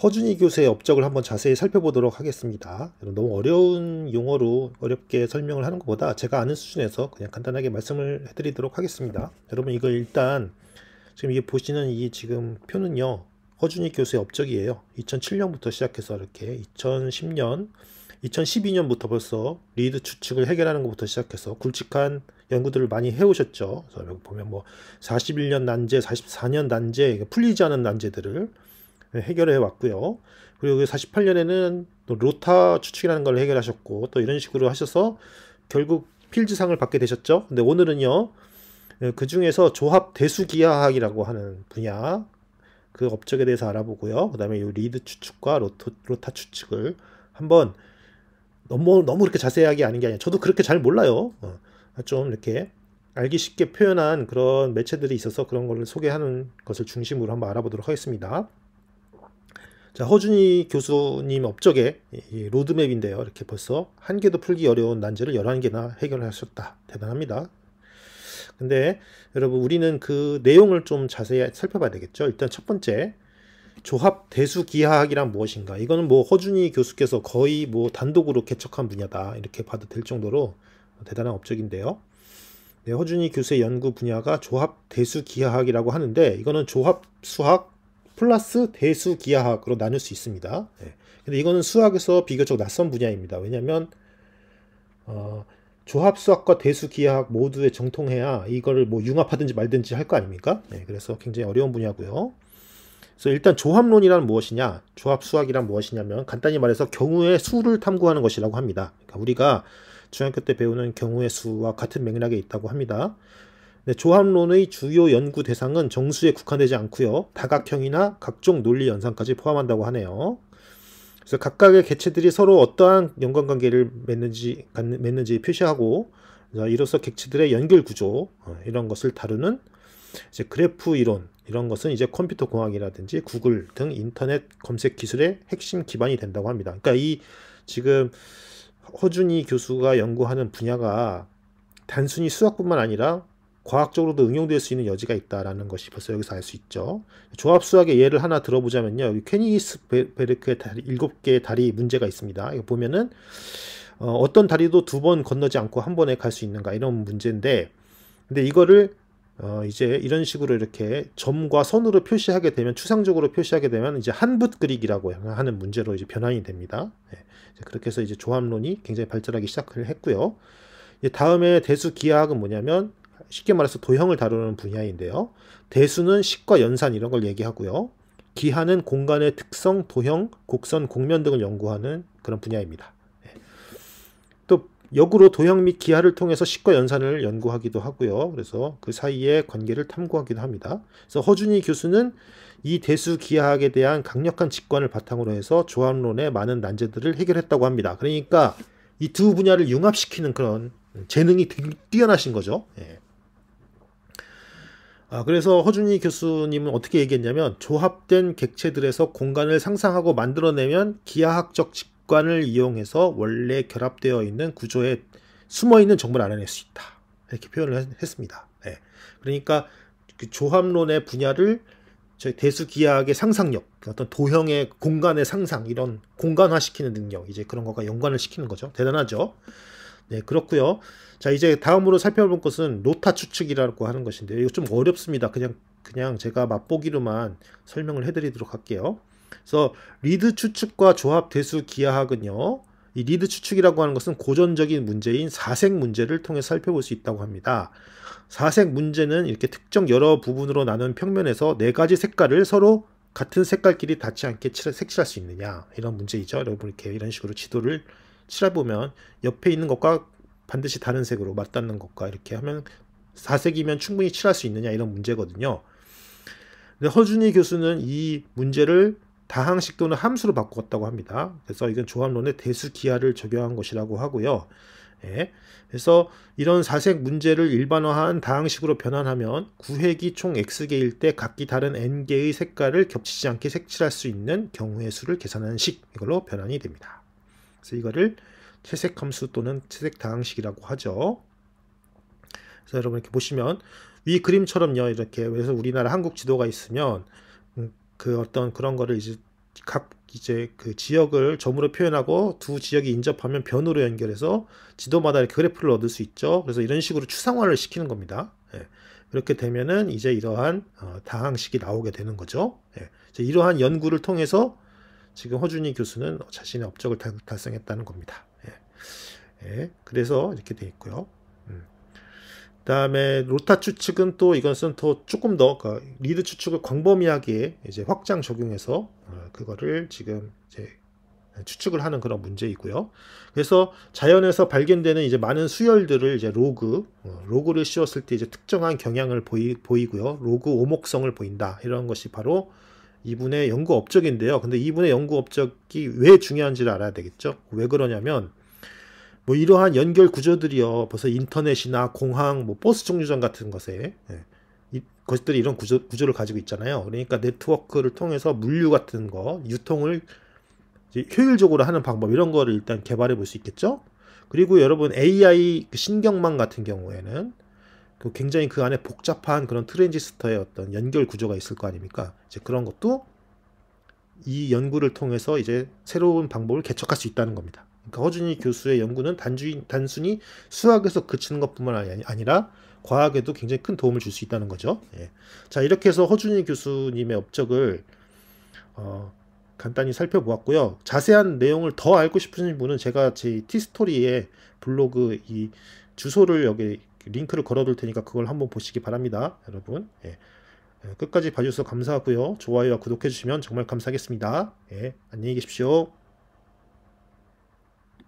허준이 교수의 업적을 한번 자세히 살펴보도록 하겠습니다. 너무 어려운 용어로 어렵게 설명을 하는 것보다 제가 아는 수준에서 그냥 간단하게 말씀을 해드리도록 하겠습니다. 여러분 이거 일단 지금 이게 보시는 이 지금 표는요. 허준이 교수의 업적이에요. 2007년부터 시작해서 이렇게 2010년, 2012년부터 벌써 리드 추측을 해결하는 것부터 시작해서 굵직한 연구들을 많이 해오셨죠. 그래 보면 뭐 41년 난제, 44년 난제, 풀리지 않은 난제들을 해결해 왔고요. 그리고 48년에는 그 또 로타 추측이라는 걸 해결하셨고 또 이런 식으로 하셔서 결국 필즈상을 받게 되셨죠. 근데 오늘은요. 예, 그 중에서 조합 대수기하학이라고 하는 분야 그 업적에 대해서 알아보고요. 그다음에 이 리드 추측과 로토, 로타 추측을 한번 너무 너무 그렇게 자세하게 아는 게 아니라 저도 그렇게 잘 몰라요. 어, 좀 이렇게 알기 쉽게 표현한 그런 매체들이 있어서 그런 거를 소개하는 것을 중심으로 한번 알아보도록 하겠습니다. 자, 허준이 교수님 업적의 로드맵인데요. 이렇게 벌써 한 개도 풀기 어려운 난제를 11개나 해결하셨다. 대단합니다. 근데 여러분 우리는 그 내용을 좀 자세히 살펴봐야 되겠죠. 일단 첫 번째 조합 대수 기하학이란 무엇인가? 이거는 뭐 허준이 교수께서 거의 뭐 단독으로 개척한 분야다. 이렇게 봐도 될 정도로 대단한 업적인데요. 네, 허준이 교수의 연구 분야가 조합 대수 기하학이라고 하는데 이거는 조합 수학 플러스 대수 기하학으로 나눌 수 있습니다. 네. 근데 이거는 수학에서 비교적 낯선 분야입니다. 왜냐하면 어, 조합수학과 대수 기하학 모두에 정통해야 이거를 뭐 융합하든지 말든지 할 거 아닙니까? 네, 그래서 굉장히 어려운 분야고요. 그래서 일단 조합론이란 무엇이냐, 조합수학이란 무엇이냐면 간단히 말해서 경우의 수를 탐구하는 것이라고 합니다. 그러니까 우리가 중학교 때 배우는 경우의 수와 같은 맥락에 있다고 합니다. 네, 조합론의 주요 연구 대상은 정수에 국한되지 않고요. 다각형이나 각종 논리 연상까지 포함한다고 하네요. 그래서 각각의 개체들이 서로 어떠한 연관관계를 맺는지, 맺는지 표시하고 이로써 객체들의 연결 구조 어, 이런 것을 다루는 이제 그래프 이론 이런 것은 이제 컴퓨터 공학이라든지 구글 등 인터넷 검색 기술의 핵심 기반이 된다고 합니다. 그러니까 이 지금 허준이 교수가 연구하는 분야가 단순히 수학뿐만 아니라 과학적으로도 응용될 수 있는 여지가 있다라는 것이 벌써 여기서 알 수 있죠. 조합 수학의 예를 하나 들어보자면요. 여기 케니스 베르크의 일곱 개의 다리 문제가 있습니다. 이거 보면은 어, 떤 다리도 두 번 건너지 않고 한 번에 갈 수 있는가 이런 문제인데 근데 이거를 어, 이제 이런 식으로 이렇게 점과 선으로 표시하게 되면 추상적으로 표시하게 되면 이제 한붓 그리기라고 하는 문제로 이제 변환이 됩니다. 예, 그렇게 해서 이제 조합론이 굉장히 발전하기 시작을 했고요. 다음에 대수 기하학은 뭐냐면 쉽게 말해서 도형을 다루는 분야인데요. 대수는 식과 연산 이런 걸 얘기하고요. 기하는 공간의 특성, 도형, 곡선, 곡면 등을 연구하는 그런 분야입니다. 예. 또 역으로 도형 및 기하를 통해서 식과 연산을 연구하기도 하고요. 그래서 그 사이의 관계를 탐구하기도 합니다. 그래서 허준희 교수는 이 대수 기하학에 대한 강력한 직관을 바탕으로 해서 조합론의 많은 난제들을 해결했다고 합니다. 그러니까 이 두 분야를 융합시키는 그런 재능이 뛰어나신 거죠. 예. 아, 그래서 허준이 교수님은 어떻게 얘기했냐면 조합된 객체들에서 공간을 상상하고 만들어내면 기하학적 직관을 이용해서 원래 결합되어 있는 구조에 숨어있는 정보를 알아낼 수 있다. 이렇게 표현을 했습니다. 네. 그러니까 그 조합론의 분야를 저희 대수기하학의 상상력, 어떤 도형의 공간의 상상, 이런 공간화시키는 능력, 이제 그런 것과 연관을 시키는 거죠. 대단하죠. 네, 그렇고요. 자, 이제 다음으로 살펴볼 것은 로타 추측이라고 하는 것인데 이거 좀 어렵습니다. 그냥 그냥 제가 맛보기로만 설명을 해드리도록 할게요. 그래서 리드 추측과 조합 대수 기하학은요. 이 리드 추측이라고 하는 것은 고전적인 문제인 사색 문제를 통해 살펴볼 수 있다고 합니다. 사색 문제는 이렇게 특정 여러 부분으로 나눈 평면에서 네 가지 색깔을 서로 같은 색깔끼리 닿지 않게 색칠할 수 있느냐 이런 문제이죠. 여러분 이렇게 이런 식으로 지도를 칠해보면 옆에 있는 것과 반드시 다른 색으로 맞닿는 것과 이렇게 하면 4색이면 충분히 칠할 수 있느냐 이런 문제거든요. 근데 허준희 교수는 이 문제를 다항식 또는 함수로 바꾸었다고 합니다. 그래서 이건 조합론의 대수기하를 적용한 것이라고 하고요. 예. 그래서 이런 사색 문제를 일반화한 다항식으로 변환하면 구획이 총 x개일 때 각기 다른 n개의 색깔을 겹치지 않게 색칠할 수 있는 경우의 수를 계산하는 식 이걸로 변환이 됩니다. 그래서 이거를 채색 함수 또는 채색 다항식이라고 하죠. 그래서 여러분 이렇게 보시면 위 그림처럼요. 이렇게 그래서 우리나라 한국 지도가 있으면 음, 그 어떤 그런 거를 이제 각 이제 그 지역을 점으로 표현하고 두 지역이 인접하면 변으로 연결해서 지도마다 이렇게 그래프를 얻을 수 있죠. 그래서 이런 식으로 추상화를 시키는 겁니다. 예. 그렇게 되면은 이제 이러한 어, 다항식이 나오게 되는 거죠. 예. 이러한 연구를 통해서 지금 허준이 교수는 자신의 업적을 달성했다는 겁니다. 예. 예. 그래서 이렇게 돼 있고요. 음. 그 다음에 로타 추측은 또 이것은 더 조금 더 그러니까 리드 추측을 광범위하게 이제 확장 적용해서 어, 그거를 지금 이제 추측을 하는 그런 문제이고요. 그래서 자연에서 발견되는 이제 많은 수열들을 이제 로그, 어, 로그를 씌웠을 때 이제 특정한 경향을 보이, 보이고요. 로그 오목성을 보인다. 이런 것이 바로 이분의 연구 업적인데요. 근데 이분의 연구 업적이 왜 중요한지를 알아야 되겠죠. 왜 그러냐면 뭐 이러한 연결 구조들이요. 벌써 인터넷이나 공항, 뭐 버스 정류장 같은 것에 예. 것들이 이런 구조, 구조를 가지고 있잖아요. 그러니까 네트워크를 통해서 물류 같은 거, 유통을 효율적으로 하는 방법 이런 거를 일단 개발해 볼 수 있겠죠. 그리고 여러분 AI 그 신경망 같은 경우에는 그 굉장히 그 안에 복잡한 그런 트랜지스터의 어떤 연결 구조가 있을 거 아닙니까? 이제 그런 것도 이 연구를 통해서 이제 새로운 방법을 개척할 수 있다는 겁니다. 그러니까 허준이 교수의 연구는 단주, 단순히 수학에서 그치는 것뿐만 아니라 과학에도 굉장히 큰 도움을 줄 수 있다는 거죠. 예. 자 이렇게 해서 허준이 교수님의 업적을 어, 간단히 살펴보았고요. 자세한 내용을 더 알고 싶으신 분은 제가 제 티스토리에 블로그 이 주소를 여기 그 링크를 걸어둘 테니까 그걸 한번 보시기 바랍니다. 여러분 예. 예. 끝까지 봐주셔서 감사하고요. 좋아요와 구독해주시면 정말 감사하겠습니다. 예. 안녕히 계십시오.